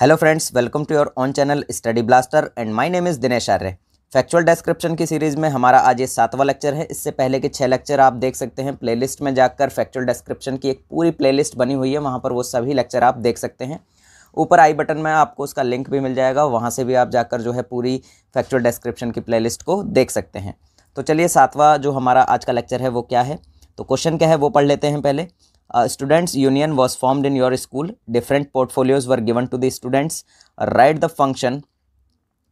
hello friends welcome to your own channel Study Blaster and my name is Dinesh Arya factual description की series में हमारा आज ये सातवां लेक्चर है इससे पहले के छः लेक्चर आप देख सकते हैं प्लेलिस्ट में जाकर फैक्चुअल डिस्क्रिप्शन की एक पूरी प्लेलिस्ट बनी हुई है वहाँ पर वो सभी लेक्चर आप देख सकते हैं ऊपर आई बटन में आपको उसका लिंक भी मिल जाएगा वहाँ से भी आप जाकर जो है पूरी फैक्चुअल डिस्क्रिप्शन की प्ले को देख सकते हैं तो चलिए सातवां जो हमारा आज का लेक्चर है वो क्या है तो क्वेश्चन क्या है वो पढ़ लेते हैं पहले students union was formed in your school different portfolios were given to the students right the function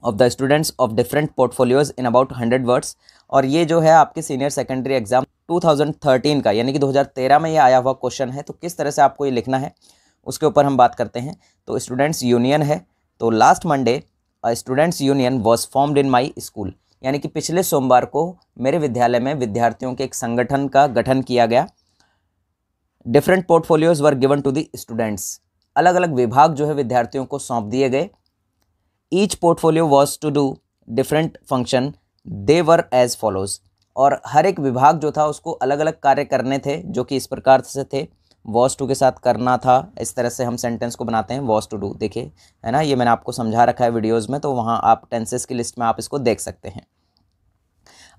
of the students of different portfolios in about hundred words और ये जो है आपके सीनियर सेकेंडरी एग्जाम 2013 का यानी कि 2013 में ये आया हुआ क्वेश्चन है तो किस तरह से आपको ये लिखना है उसके ऊपर हम बात करते हैं तो स्टूडेंट्स यूनियन है तो last Monday students union was formed in my school यानी कि पिछले सोमवार को मेरे विद्यालय में विद्यार्थियों के एक संगठन का गठन किया गया different portfolios were given to the students अलग अलग विभाग जो है विद्यार्थियों को सौंप दिए गए each portfolio was to do different function they were as follows और हर एक विभाग जो था उसको अलग अलग कार्य करने थे जो कि इस प्रकार से थे वॉज टू के साथ करना था इस तरह से हम सेंटेंस को बनाते हैं वॉज टू डू देखिए है ना ये मैंने आपको समझा रखा है वीडियोज़ में तो वहाँ आप टेंसेस की लिस्ट में आप इसको देख सकते हैं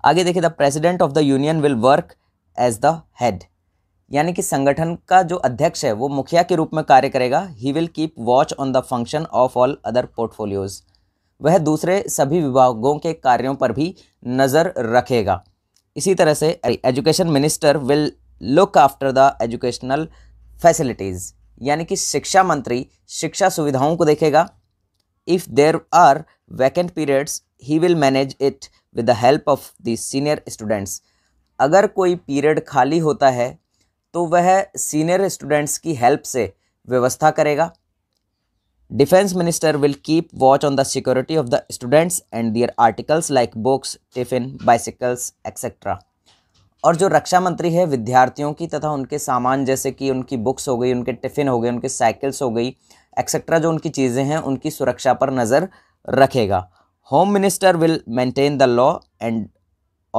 आगे देखिए the president of the union will work as the head यानी कि संगठन का जो अध्यक्ष है वो मुखिया के रूप में कार्य करेगा he will keep watch on the function of all other portfolios वह दूसरे सभी विभागों के कार्यों पर भी नज़र रखेगा इसी तरह से education minister will look after the educational facilities यानी कि शिक्षा मंत्री शिक्षा सुविधाओं को देखेगा if there are vacant periods he will manage it with the help of the senior students अगर कोई पीरियड खाली होता है तो वह सीनियर स्टूडेंट्स की हेल्प से व्यवस्था करेगा defence minister will keep watch on the security of the students and their articles like books tiffin bicycles etcetera और जो रक्षा मंत्री है विद्यार्थियों की तथा उनके सामान जैसे कि उनकी बुक्स हो गई उनके टिफ़िन हो गए उनके साइकिल्स हो गई एक्सेट्रा जो उनकी चीज़ें हैं उनकी सुरक्षा पर नज़र रखेगा home minister will maintain the law and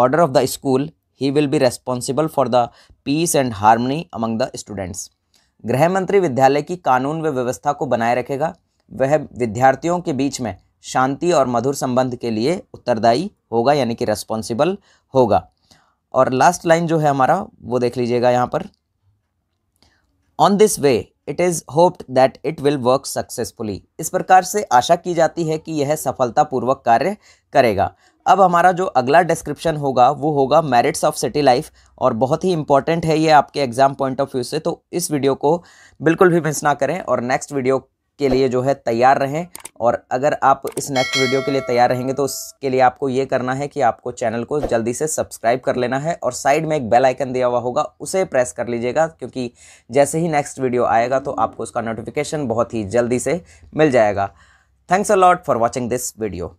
order of the school he will be responsible for the peace and harmony among the students गृह मंत्री विद्यालय की कानून व्यवस्था को बनाए रखेगा वह विद्यार्थियों के बीच में शांति और मधुर संबंध के लिए उत्तरदायी होगा यानी कि रेस्पॉन्सिबल होगा और लास्ट लाइन जो है हमारा वो देख लीजिएगा यहाँ पर on this way it is hoped that it will work successfully इस प्रकार से आशा की जाती है कि यह सफलतापूर्वक कार्य करेगा अब हमारा जो अगला डिस्क्रिप्शन होगा वो होगा मेरिट्स ऑफ सिटी लाइफ और बहुत ही इंपॉर्टेंट है ये आपके एग्ज़ाम पॉइंट ऑफ व्यू से तो इस वीडियो को बिल्कुल भी मिस ना करें और नेक्स्ट वीडियो के लिए जो है तैयार रहें और अगर आप इस नेक्स्ट वीडियो के लिए तैयार रहेंगे तो उसके लिए आपको ये करना है कि आपको चैनल को जल्दी से सब्सक्राइब कर लेना है और साइड में एक बेल आइकन दिया हुआ होगा उसे प्रेस कर लीजिएगा क्योंकि जैसे ही नेक्स्ट वीडियो आएगा तो आपको उसका नोटिफिकेशन बहुत ही जल्दी से मिल जाएगा thanks a lot for watching this video